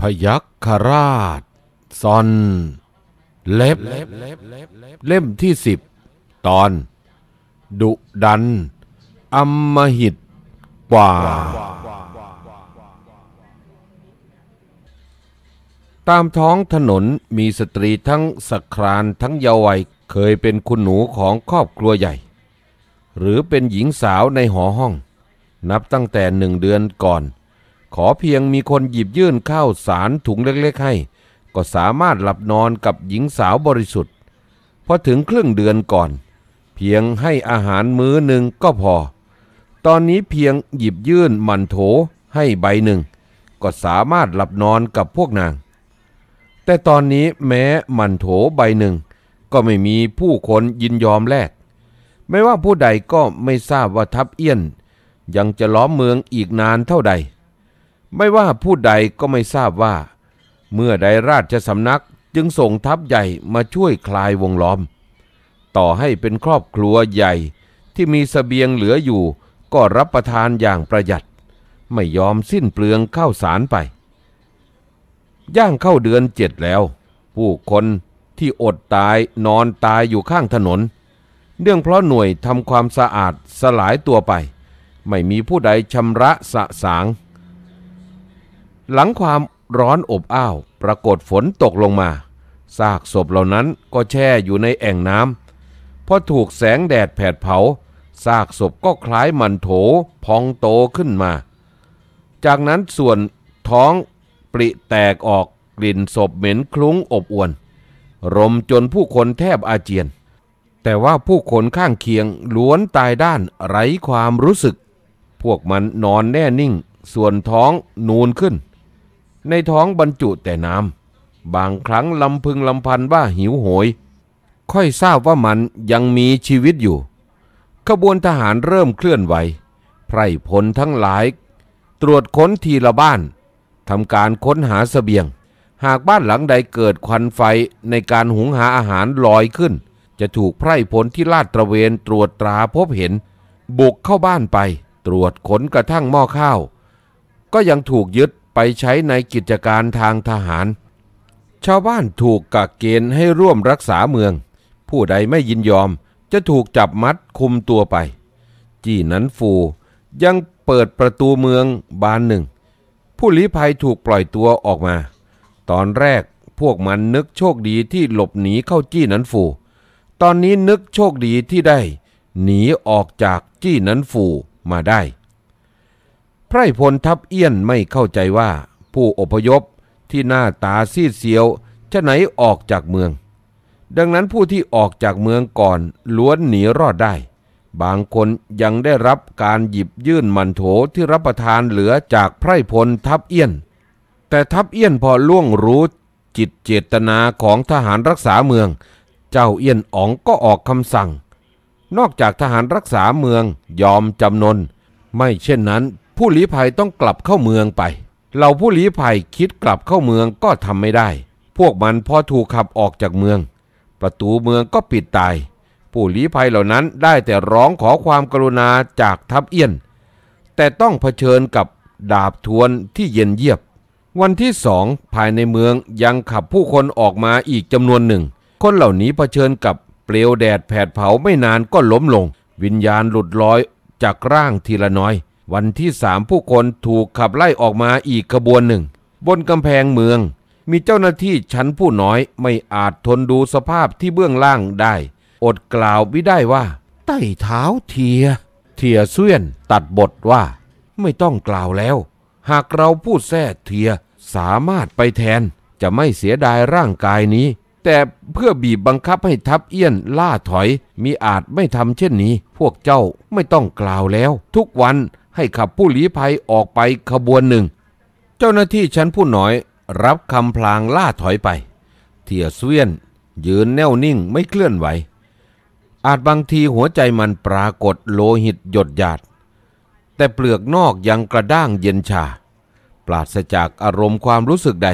พยัคฆราชซอนเล็บ เล่มที่สิบ ตอน ดุดันอมหิตกว่า ตามท้องถนนมีสตรีทั้งสัครานทั้งเยาวัยเคยเป็นคุณหนูของครอบครัวใหญ่ หรือเป็นหญิงสาวในหอห้อง นับตั้งแต่หนึ่งเดือนก่อนขอเพียงมีคนหยิบยื่นข้าวสารถุงเล็กๆให้ ก็สามารถหลับนอนกับหญิงสาวบริสุทธิ์พอถึงครึ่งเดือนก่อน เพียงให้อาหารมื้อหนึ่งก็พอ ตอนนี้เพียงหยิบยื่นมันโถให้ใบหนึ่ง ก็สามารถหลับนอนกับพวกนาง แต่ตอนนี้แม้มันโถใบหนึ่ง ก็ไม่มีผู้คนยินยอมแลก ไม่ว่าผู้ใดก็ไม่ทราบว่าทับเอี้ยน ยังจะล้อมเมืองอีกนานเท่าใดไม่ว่าผู้ใดก็ไม่ทราบว่า เมื่อใดราชสำนักจึงส่งทัพใหญ่มาช่วยคลายวงล้อม ต่อให้เป็นครอบครัวใหญ่ที่มีสเสบียงเหลืออยู่ก็รับประทานอย่างประหยัด ไม่ยอมสิ้นเปลืองข้าวสารไป ย่างเข้าเดือนเจ็ดแล้ว ผู้คนที่อดตายนอนตายอยู่ข้างถนน เนื่องเพราะหน่วยทำความสะอาดสลายตัวไป ไม่มีผู้ใดชำระสะสางหลังความร้อนอบอ้าวปรากฏฝนตกลงมาซากศพเหล่านั้นก็แช่อยู่ในแอ่งน้ำพอถูกแสงแดดแผดเผาซากศพก็คล้ายมันโถพองโตขึ้นมา จากนั้นส่วนท้องปริแตกออกกลิ่นศพเหม็นคลุ้งอบอวน รมจนผู้คนแทบอาเจียน แต่ว่าผู้คนข้างเคียงล้วนตายด้านไร้ความรู้สึก พวกมันนอนแน่นิ่งส่วนท้องนูนขึ้นในท้องบรรจุแต่น้ำ บางครั้งลำพึงลำพันว่าหิวโหย ค่อยทราบว่ามันยังมีชีวิตอยู่ ขบวนทหารเริ่มเคลื่อนไหว ไพร่พลทั้งหลาย ตรวจค้นทีละบ้านทำการค้นหาสเสบียง หากบ้านหลังใดเกิดควันไฟในการหุงหาอาหารลอยขึ้น จะถูกไพร่พลที่ลาดตระเวนตรวจตราพบเห็น บุกเข้าบ้านไป ตรวจค้นกระทั่งหม้อข้าว ก็ยังถูกยึดไปใช้ในกิจการทางทหาร ชาวบ้านถูกกักเกณฑ์ให้ร่วมรักษาเมือง ผู้ใดไม่ยินยอมจะถูกจับมัดคุมตัวไป จีนันฟูยังเปิดประตูเมืองบานหนึ่ง ผู้ลี้ภัยถูกปล่อยตัวออกมา ตอนแรกพวกมันนึกโชคดีที่หลบหนีเข้าจี้นันฟูตอนนี้นึกโชคดีที่ได้หนีออกจากจี้นันฟูมาได้ไพรพลทับเอี้ยนไม่เข้าใจว่าผู้อพยพที่หน้าตาซีดเซียวจะไหนออกจากเมือง ดังนั้นผู้ที่ออกจากเมืองก่อนล้วนหนีรอดได้ บางคนยังได้รับการหยิบยื่นมันโถที่รับประทานเหลือจากไพรพลทับเอี้ยน แต่ทับเอี้ยนพอล่วงรู้จิตเจตนาของทหารรักษาเมือง เจ้าเอี้ยนอ๋องก็ออกคำสั่ง นอกจากทหารรักษาเมืองยอมจำนนไม่เช่นนั้นผู้ลี้ภัยต้องกลับเข้าเมืองไป เราผู้ลี้ภัยคิดกลับเข้าเมืองก็ทำไม่ได้ พวกมันพอถูกขับออกจากเมือง ประตูเมืองก็ปิดตายผู้ลี้ภัยเหล่านั้นได้แต่ร้องขอความกรุณาจากทัพเอี้ยน แต่ต้องเผชิญกับดาบทวนที่เย็นเยียบ วันที่สองภายในเมืองยังขับผู้คนออกมาอีกจำนวนหนึ่ง คนเหล่านี้เผชิญกับเปลวแดดแผดเผาไม่นานก็ล้มลง วิญญาณหลุดลอยจากร่างทีละน้อยวันที่สามผู้คนถูกขับไล่ออกมาอีกขบวนหนึ่ง บนกำแพงเมือง มีเจ้าหน้าที่ชั้นผู้น้อยไม่อาจทนดูสภาพที่เบื้องล่างได้ อดกล่าวไม่ได้ว่า ใต้เท้าเทีย เทียเสวียนตัดบทว่า ไม่ต้องกล่าวแล้ว หากเราพูดแท้เทียสามารถไปแทนจะไม่เสียดายร่างกายนี้ แต่เพื่อบีบบังคับให้ทับเอี้ยนล่าถอยมีอาจไม่ทำเช่นนี้ พวกเจ้าไม่ต้องกล่าวแล้ว ทุกวันให้ขับผู้หลีภัยออกไปขบวนหนึ่ง เจ้าหน้าที่ชั้นผู้น้อยรับคำพลางล่าถอยไป เทียเสวียนยืนแน่วนิ่งไม่เคลื่อนไหว อาจบางทีหัวใจมันปรากฏโลหิตหยดหยาด แต่เปลือกนอกยังกระด้างเย็นชา ปราศจากอารมณ์ความรู้สึกใด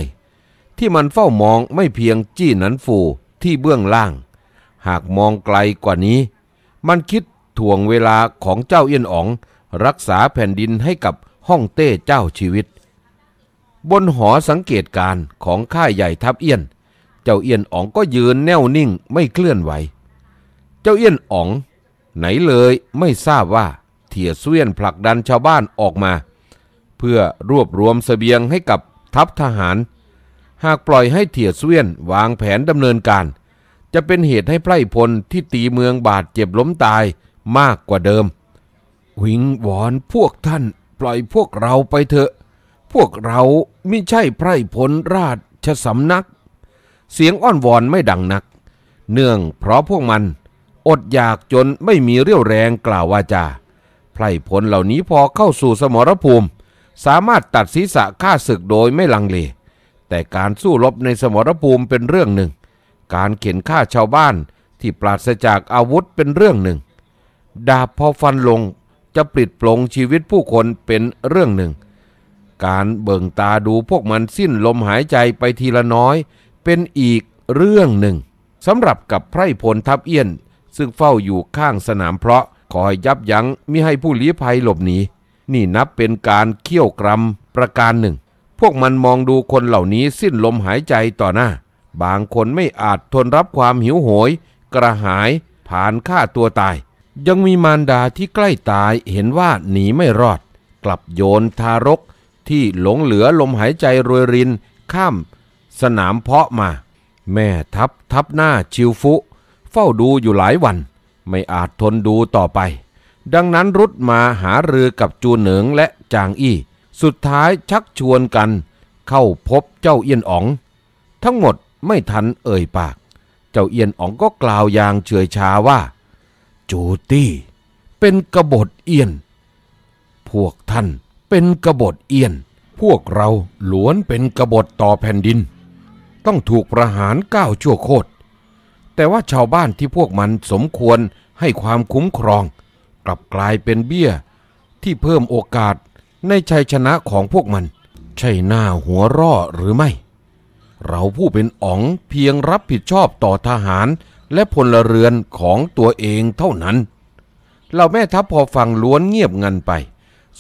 ที่มันเฝ้ามองไม่เพียงจี้นันฟูที่เบื้องล่าง หากมองไกลกว่านี้ มันคิดถ่วงเวลาของเจ้าเอี้ยนอ๋องรักษาแผ่นดินให้กับห้องเต้เจ้าชีวิต บนหอสังเกตการของข้าใหญ่ทับเอี้ยน เจ้าเอี้ยนอ๋องก็ยืนแน่วนิ่งไม่เคลื่อนไหว เจ้าเอี้ยนอ๋องไหนเลยไม่ทราบว่าเถียเวียนผลักดันชาวบ้านออกมา เพื่อรวบรวมสเสบียงให้กับทัพทหาร หากปล่อยให้เถียเวียนวางแผนดำเนินการ จะเป็นเหตุให้ไพร่พลที่ตีเมืองบาดเจ็บล้มตายมากกว่าเดิมวิงวอนพวกท่าน ปล่อยพวกเราไปเถอะ พวกเราไม่ใช่ไพร่พลราชสำนัก เสียงอ้อนวอนไม่ดังนัก เนื่องเพราะพวกมัน อดอยากจนไม่มีเรี่ยวแรงกล่าววาจา ไพร่พลเหล่านี้พอเข้าสู่สมรภูมิ สามารถตัดศีรษะฆ่าศึกโดยไม่ลังเล แต่การสู้รบในสมรภูมิเป็นเรื่องหนึ่ง การเข็นฆ่าชาวบ้านที่ปราศจากอาวุธเป็นเรื่องหนึ่ง ดาบพอฟันลงจะปลิดปลงชีวิตผู้คนเป็นเรื่องหนึ่ง การเบิ่งตาดูพวกมันสิ้นลมหายใจไปทีละน้อย เป็นอีกเรื่องหนึ่งสำหรับกับไพรพลทับเอี้ยน ซึ่งเฝ้าอยู่ข้างสนามเพราะ คอยยับยั้งมิให้ผู้ลี้ภัยหลบหนีนี่นับเป็นการเขี่ยวกรมประการหนึ่ง พวกมันมองดูคนเหล่านี้สิ้นลมหายใจต่อหน้า บางคนไม่อาจทนรับความหิวโหยกระหายผ่านฆ่าตัวตายยังมีมารดาที่ใกล้ตายเห็นว่าหนีไม่รอด กลับโยนทารกที่หลงเหลือลมหายใจรวยรินข้ามสนามเพาะมา แม่ทับทับหน้าชิวฟุ เฝ้าดูอยู่หลายวันไม่อาจทนดูต่อไป ดังนั้นรุดมาหาเรือกับจูเหนิงและจางอี้สุดท้ายชักชวนกันเข้าพบเจ้าเอี้ยนอ๋อง ทั้งหมดไม่ทันเอ่ยปาก เจ้าเอี้ยนอ๋องก็กล่าวอย่างเฉยชาว่าจูตี้ เป็นกบฏเอียน พวกท่านเป็นกบฏเอียน พวกเราล้วนเป็นกบฏต่อแผ่นดิน ต้องถูกประหารก้าวชั่วโคตร แต่ว่าชาวบ้านที่พวกมันสมควรให้ความคุ้มครอง กลับกลายเป็นเบี้ยที่เพิ่มโอกาสในชัยชนะของพวกมัน ใช่หน้าหัวร่อหรือไม่ เราผู้เป็นอ๋องเพียงรับผิดชอบต่อทหารและพลเรือนของตัวเองเท่านั้นเหล่าแม่ทัพพอฟังล้วนเงียบงันไป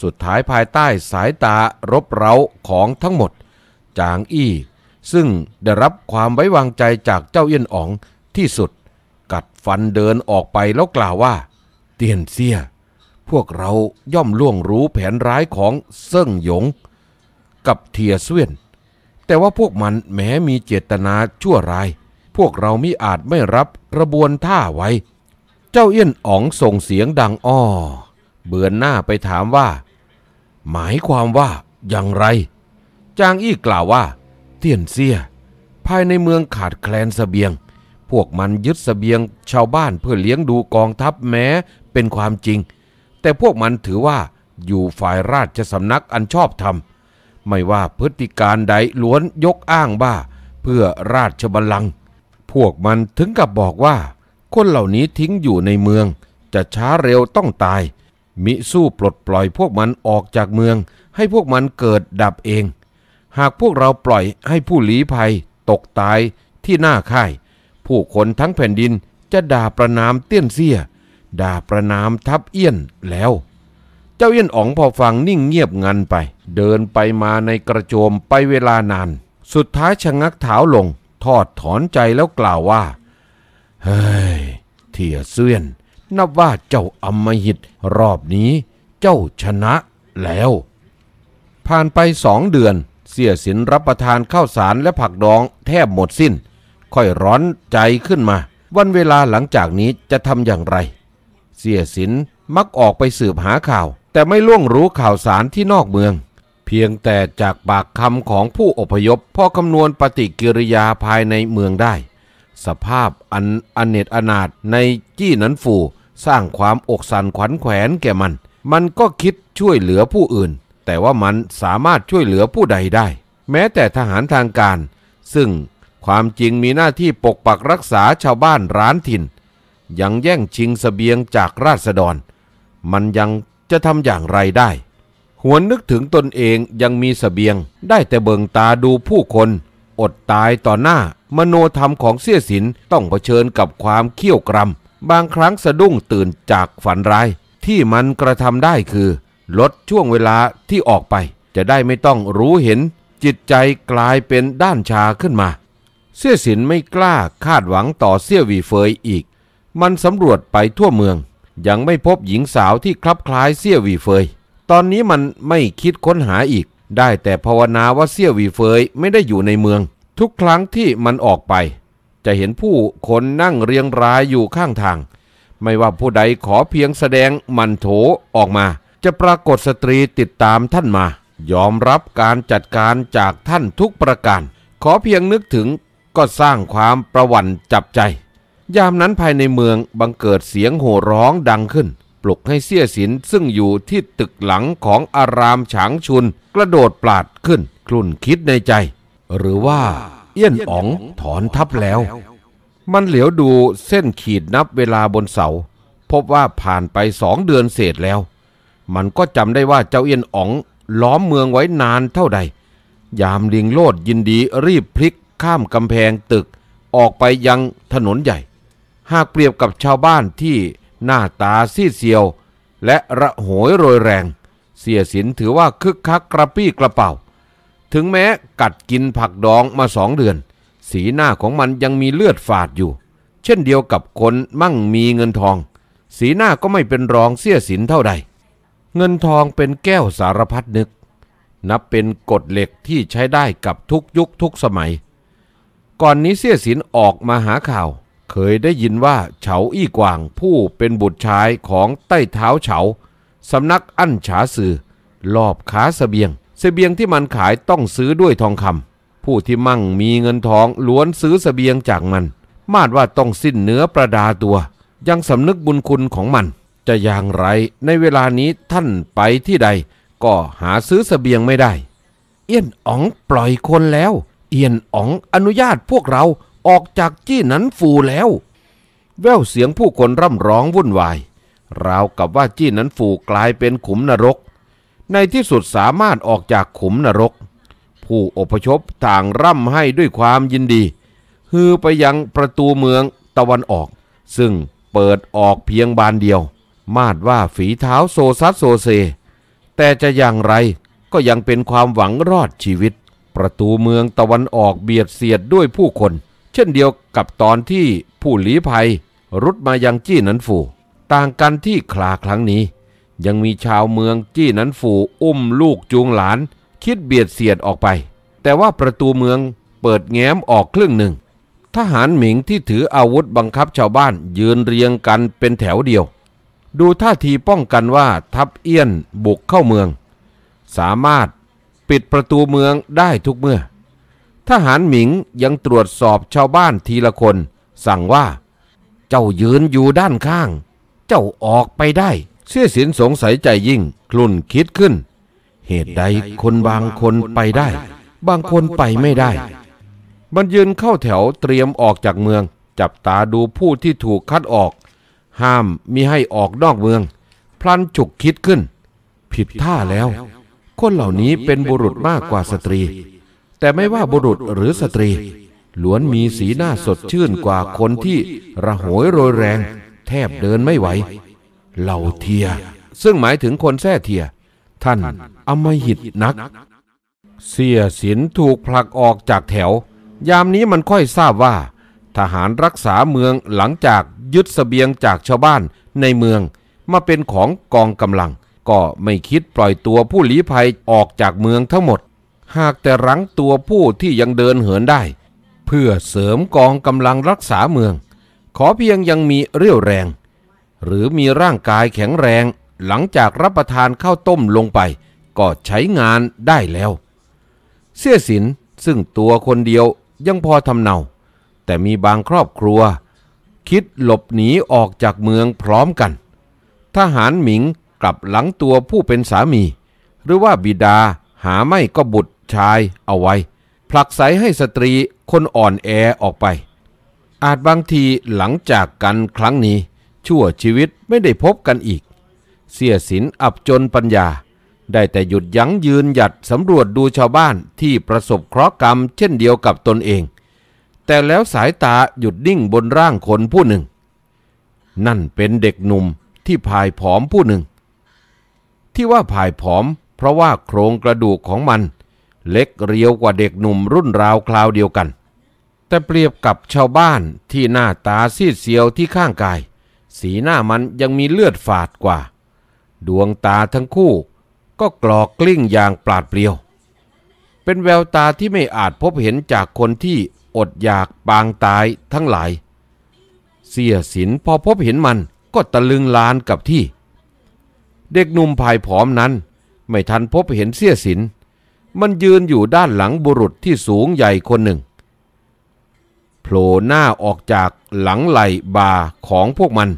สุดท้ายภายใต้สายตารบเร้าของทั้งหมด จางอี้ซึ่งได้รับความไว้วางใจจากเจ้าเอี้ยนอ๋องที่สุด กัดฟันเดินออกไปแล้วกล่าวว่า เตียนเซีย พวกเราย่อมล่วงรู้แผนร้ายของเซิ่งหยง กับเทียเซวียนแต่ว่าพวกมันแม้มีเจตนาชั่วร้ายพวกเรามิอาจไม่รับกระบวนท่าไว้ เจ้าเอี้ยนอ๋อง ส่งเสียงดังอ้อเบือนหน้าไปถามว่า หมายความว่าอย่างไร จางอี้กล่าวว่าเตี้ยนเซียภายในเมืองขาดแคลนสเสบียง พวกมันยึดสเสบียง ชาวบ้านเพื่อเลี้ยงดูกองทัพแม้เป็นความจริง แต่พวกมันถือว่าอยู่ฝ่ายราชสำนักอันชอบธรรม ไม่ว่าพฤติการใดล้วนยกอ้างบ้า เพื่อราชบัลลังก์วกมันถึงกับบอกว่า คนเหล่านี้ทิ้งอยู่ในเมือง จะช้าเร็วต้องตายมิสู้ปลดปล่อยพวกมันออกจากเมือง ให้พวกมันเกิดดับเอง หากพวกเราปล่อยให้ผู้หลีภัย ตกตายที่หน้าค่าย ผู้คนทั้งแผ่นดินจะด่าประนามเตี้ยนเสียด่าประนามทับเอี้ยนแล้ว เจ้าเอี้ยนอ๋องพอฟังนิ่งเงียบงันไป เดินไปมาในกระโจมไปเวลานาน สุดท้ายชะงักเท้าลงทอดถอนใจแล้วกล่าวว่าเฮ้ยเทียเซียนนับว่าเจ้าอมหิตรอบนี้เจ้าชนะแล้ว ผ่านไปสองเดือนเสียสินรับประทานข้าวสารและผักดองแทบหมดสิน้น ค่อยร้อนใจขึ้นมา วันเวลาหลังจากนี้จะทำอย่างไร เสียสินมักออกไปสืบหาข่าว แต่ไม่ล่วงรู้ข่าวสารที่นอกเมืองเพียงแต่จากปากคำของผู้อพยพพอคำนวณปฏิกิริยาภายในเมืองได้ สภาพอันอเนตอนาถในจี้นันฟูสร้างความอกสันขวัญแขวนแก่มัน มันก็คิดช่วยเหลือผู้อื่นแต่ว่ามันสามารถช่วยเหลือผู้ใดได้แม้แต่ทหารทางการซึ่งความจริงมีหน้าที่ปกปักรักษาชาวบ้านร้านถิ่นยังแย่งชิงสเสบียงจากราษฎร มันยังจะทำอย่างไรได้หวนนึกถึงตนเองยังมีสเสบียง ได้แต่เบิงตาดูผู้คน อดตายต่อหน้า มโนธรรมของเสี้ยสินต้องเผชิญกับความเขี้ยวกรำบางครั้งสะดุ้งตื่นจากฝันร้าย ที่มันกระทำได้คือ ลดช่วงเวลาที่ออกไปจะได้ไม่ต้องรู้เห็น จิตใจกลายเป็นด้านชาขึ้นมา เสี้ยสินไม่กล้าคาดหวังต่อเสี้ยวีเฟยอีก มันสำรวจไปทั่วเมือง ยังไม่พบหญิงสาวที่คลับคล้ายเสี้ยวีเฟยตอนนี้มันไม่คิดค้นหาอีกได้แต่ภาวนาว่าเสี่ยววีเฟยไม่ได้อยู่ในเมือง ทุกครั้งที่มันออกไปจะเห็นผู้คนนั่งเรียงรายอยู่ข้างทาง ไม่ว่าผู้ใดขอเพียงแสดงมันโถออกมา จะปรากฏสตรีติดตามท่านมา ยอมรับการจัดการจากท่านทุกประการ ขอเพียงนึกถึงก็สร้างความประวัติจับใจ ยามนั้นภายในเมืองบังเกิดเสียงโห่ร้องดังขึ้นลุกให้เสี้ยสินซึ่งอยู่ที่ตึกหลังของอารามฉางชุนกระโดดปลาดขึ้น กลุ่นคิดในใจหรือว่า เอี้ยนอ๋องถอนทับแล้ว มันเหลียวดูเส้นขีดนับเวลาบนเสา พบว่าผ่านไปสองเดือนเศษแล้ว มันก็จำได้ว่าเจ้าเอี้ยนอ๋องล้อมเมืองไว้นานเท่าใด ยามลิงโลดยินดีรีบพลิกข้ามกำแพงตึกออกไปยังถนนใหญ่ หากเปรียบกับชาวบ้านที่หน้าตาซีดเซียวและระโหยโรยแรง เสียสินถือว่าคึกคักกระปี้กระเป๋าถึงแม้กัดกินผักดองมาสองเดือน สีหน้าของมันยังมีเลือดฝาดอยู่ เช่นเดียวกับคนมั่งมีเงินทอง สีหน้าก็ไม่เป็นรองเสียสินเท่าใด เงินทองเป็นแก้วสารพัดนึก นับเป็นกฎเหล็กที่ใช้ได้กับทุกยุคทุกสมัย ก่อนนี้เสียสินออกมาหาข่าวเคยได้ยินว่า เฉาอี้กวางผู้เป็นบุตรชายของใต้เท้าเฉาสำนักอั้นฉาสื่อลอบขาสเสบียงสเสบียงที่มันขายต้องซื้อด้วยทองคำผู้ที่มั่งมีเงินทองล้วนซื้อสเสบียงจากมัน มาดว่าต้องสิ้นเนื้อประดาตัว ยังสำนึกบุญคุณของมัน จะอย่างไรในเวลานี้ท่านไปที่ใด ก็หาซื้อสเสบียงไม่ได้ เอี้ยนอ๋องปล่อยคนแล้ว เอี้ยนอ๋องอนุญาตพวกเราออกจากจี้นั้นฟูแล้ว แววเสียงผู้คนร่ำร้องวุ่นวาย ราวกับว่าจี้นั้นฟูกลายเป็นขุมนรก ในที่สุดสามารถออกจากขุมนรก ผู้อพยพต่างร่ำให้ด้วยความยินดีฮือไปยังประตูเมืองตะวันออก ซึ่งเปิดออกเพียงบานเดียว มาดว่าฝีเท้าโซซัสโซเซ แต่จะอย่างไรก็ยังเป็นความหวังรอดชีวิต ประตูเมืองตะวันออกเบียดเสียดด้วยผู้คนเช่นเดียวกับตอนที่ผู้หลีภัยรุดมายังจี้นันฟูต่างกันที่คลาครั้งนี้ ยังมีชาวเมืองจี้นันฟูอุ้มลูกจูงหลานคิดเบียดเสียดออกไป แต่ว่าประตูเมืองเปิดแง้มออกครึ่งหนึ่ง ทหารหมิงที่ถืออาวุธบังคับชาวบ้านยืนเรียงกันเป็นแถวเดียว ดูท่าทีป้องกันว่าทัพเอี้ยนบุกเข้าเมือง สามารถปิดประตูเมืองได้ทุกเมื่อทหารหมิงยังตรวจสอบชาวบ้านทีละคน สั่งว่า เจ้ายืนอยู่ด้านข้าง เจ้าออกไปได้เสี้ยสินสงสัยใจยิ่งคลุ่นคิดขึ้น เหตุใดคนบางคนไปได้ บางคนไปไม่ได้ มันยืนเข้าแถวเตรียมออกจากเมือง จับตาดูผู้ที่ถูกคัดออก ห้ามมิให้ออกนอกเมือง พลันฉุกคิดขึ้น ผิดท่าแล้ว คนเหล่านี้เป็นบุรุษมากกว่าสตรีแต่ไม่ว่าบุรุษหรือสตรีล้วนมีสีหน้าสดชื่นกว่าคนที่ระหวยโรยแรงแทบเดินไม่ไหว เหล่าเทียซึ่งหมายถึงคนแท้เทียท่านอมหิตนัก เสียศินถูกผลักออกจากแถว ยามนี้มันค่อยทราบว่า ทหารรักษาเมืองหลังจากยึดสเสบียงจากชาวบ้านในเมืองมาเป็นของกองกำลัง ก็ไม่คิดปล่อยตัวผู้ลี้ภัยออกจากเมืองทั้งหมดหากแต่รั้งตัวผู้ที่ยังเดินเหินได้ เพื่อเสริมกองกำลังรักษาเมือง ขอเพียงยังมีเรี่ยวแรง หรือมีร่างกายแข็งแรงหลังจากรับประทานข้าวต้มลงไป ก็ใช้งานได้แล้ว เสี้ยสินซึ่งตัวคนเดียวยังพอทำเนา แต่มีบางครอบครัว คิดหลบหนีออกจากเมืองพร้อมกันทหารหมิงกลับหลังตัวผู้เป็นสามี หรือว่าบิดาหาไม่ก็บุตรชายเอาไว้ ผลักไสให้สตรีคนอ่อนแอออกไป อาจบางทีหลังจากกันครั้งนี้ ชั่วชีวิตไม่ได้พบกันอีก เสียสินอับจนปัญญา ได้แต่หยุดยั้งยืนหยัด สำรวจดูชาวบ้านที่ประสบเคราะห์กรรมเช่นเดียวกับตนเอง แต่แล้วสายตาหยุดนิ่งบนร่างคนผู้หนึ่ง นั่นเป็นเด็กหนุ่มที่พายผอมผู้หนึ่ง ที่ว่าพายผอม เพราะว่าโครงกระดูกของมันเล็กเรียวกว่าเด็กหนุ่มรุ่นราวคราวเดียวกัน แต่เปรียบกับชาวบ้านที่หน้าตาซีดเซียวที่ข้างกาย สีหน้ามันยังมีเลือดฝาดกว่า ดวงตาทั้งคู่ก็กรอกกลิ้งอย่างปราดเปรียว เป็นแววตาที่ไม่อาจพบเห็นจากคนที่อดอยากปางตายทั้งหลาย เสียสินพอพบเห็นมันก็ตะลึงลานกับที่ เด็กหนุ่มภายผอมนั้น ไม่ทันพบเห็นเสียสินมันยืนอยู่ด้านหลังบุรุษที่สูงใหญ่คนหนึ่งโผล่หน้าออกจากหลังไหลบาของพวกมัน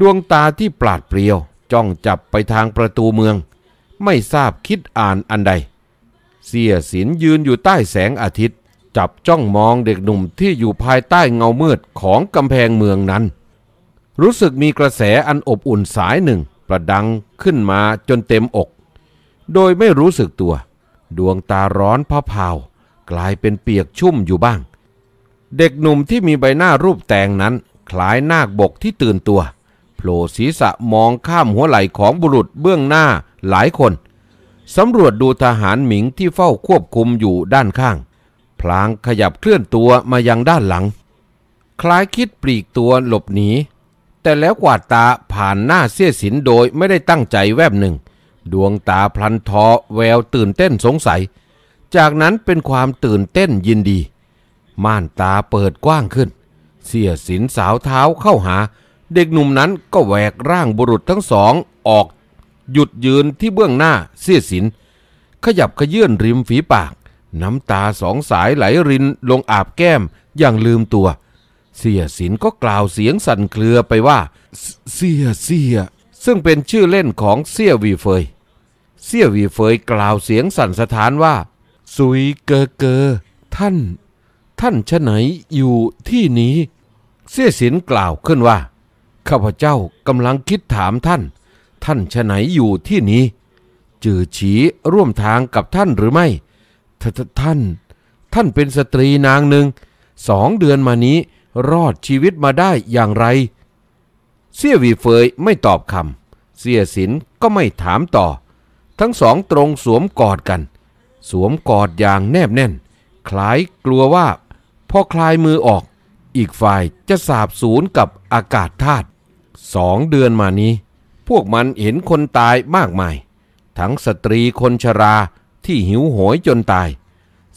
ดวงตาที่ปราดเปรียวจ้องจับไปทางประตูเมือง ไม่ทราบคิดอ่านอันใด เสียสินยืนอยู่ใต้แสงอาทิตย์ จับจ้องมองเด็กหนุ่มที่อยู่ภายใต้เงามืดของกำแพงเมืองนั้น รู้สึกมีกระแสอันอบอุ่นสายหนึ่งประดังขึ้นมาจนเต็มอก โดยไม่รู้สึกตัวดวงตาร้อนพะเผากลายเป็นเปียกชุ่มอยู่บ้าง เด็กหนุ่มที่มีใบหน้ารูปแต่งนั้น คล้ายนาคบกที่ตื่นตัวโผล่ศีรษะมองข้ามหัวไหล่ของบุรุษเบื้องหน้าหลายคนสำรวจดูทหารหมิงที่เฝ้าควบคุมอยู่ด้านข้าง พลางขยับเคลื่อนตัวมายังด้านหลัง คล้ายคิดปลีกตัวหลบหนีแต่แล้วกวาดตาผ่านหน้าเสี้ยสินโดยไม่ได้ตั้งใจแวบหนึ่งดวงตาพลันทอแววตื่นเต้นสงสัย จากนั้นเป็นความตื่นเต้นยินดีม่านตาเปิดกว้างขึ้น เสียสินสาวเท้าเข้าหา เด็กหนุ่มนั้นก็แหวกร่างบุรุษทั้งสองออก หยุดยืนที่เบื้องหน้าเสียสินขยับขยื่นริมฝีปาก น้ำตาสองสายไหลรินลงอาบแก้มอย่างลืมตัว เสียสินก็กล่าวเสียงสั่นเครือไปว่าเสียเสียซึ่งเป็นชื่อเล่นของเซียวีเฟยเซียวีเฟยกล่าวเสียงสั่นสะท้านว่า สุยเกอเกอท่าน ท่านชะไหนอยู่ที่นี้เสี่ยสินกล่าวขึ้นว่าข้าพเจ้ากำลังคิดถามท่าน ท่านชะไหนอยู่ที่นี้ จือฉีร่วมทางกับท่านหรือไม่ท่าน ท่านเป็นสตรีนางหนึ่ง สองเดือนมานี้รอดชีวิตมาได้อย่างไรเสี่ยวีเฟยไม่ตอบคำเสียสินก็ไม่ถามต่อ ทั้งสองตรงสวมกอดกัน สวมกอดอย่างแนบแน่น คล้ายกลัวว่า พอคลายมือออก อีกฝ่ายจะสาบสูญกับอากาศธาตุสองเดือนมานี้ พวกมันเห็นคนตายมากมายทั้งสตรีคนชราที่หิวโหยจนตาย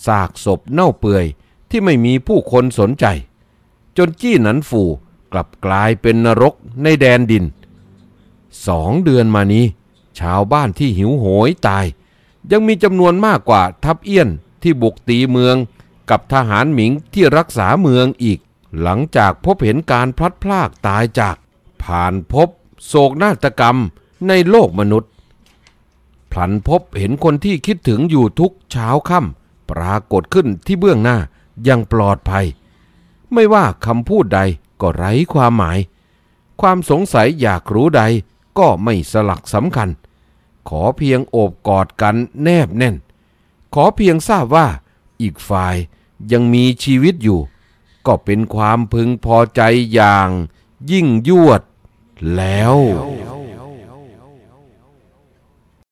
ซากศพเน่าเปื่อยที่ไม่มีผู้คนสนใจ จนจี้หนันฝูกลับกลายเป็นนรกในแดนดินสองเดือนมานี้ ชาวบ้านที่หิวโหยตาย ยังมีจำนวนมากกว่าทัพเอี้ยนที่บุกตีเมือง กับทหารหมิงที่รักษาเมืองอีก หลังจากพบเห็นการพลัดพรากตายจาก ผ่านพบ โศกนาฏกรรมในโลกมนุษย์ผันพบเห็นคนที่คิดถึงอยู่ทุกเช้าค่ำปรากฏขึ้นที่เบื้องหน้ายังปลอดภัย ไม่ว่าคำพูดใดก็ไร้ความหมาย ความสงสัยอยากรู้ใดก็ไม่สลักสำคัญ ขอเพียงโอบกอดกันแนบแน่น ขอเพียงทราบว่าอีกฝ่ายยังมีชีวิตอยู่ ก็เป็นความพึงพอใจอย่างยิ่งยวดแล้ว